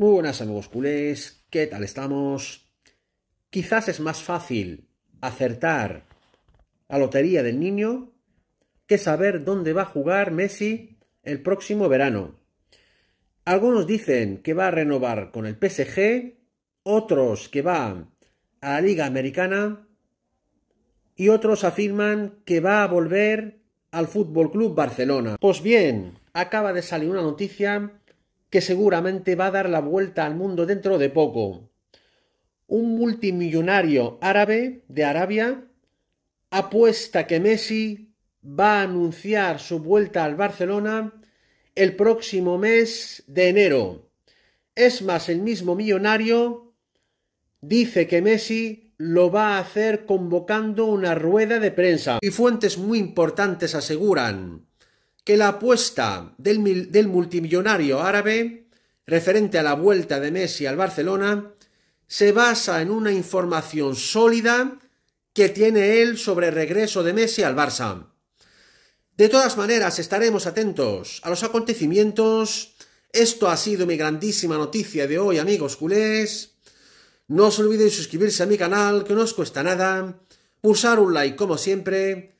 Muy buenas amigos culés, ¿qué tal estamos? Quizás es más fácil acertar la lotería del niño que saber dónde va a jugar Messi el próximo verano. Algunos dicen que va a renovar con el PSG, otros que va a la Liga Americana y otros afirman que va a volver al Fútbol Club Barcelona. Pues bien, acaba de salir una noticia que seguramente va a dar la vuelta al mundo dentro de poco. Un multimillonario árabe de Arabia apuesta que Messi va a anunciar su vuelta al Barcelona el próximo mes de enero. Es más, el mismo millonario dice que Messi lo va a hacer convocando una rueda de prensa. Y fuentes muy importantes aseguran que la apuesta del, multimillonario árabe referente a la vuelta de Messi al Barcelona se basa en una información sólida que tiene él sobre el regreso de Messi al Barça. De todas maneras, estaremos atentos a los acontecimientos. Esto ha sido mi grandísima noticia de hoy, amigos culés. No os olvidéis suscribirse a mi canal, que no os cuesta nada. Pulsar un like como siempre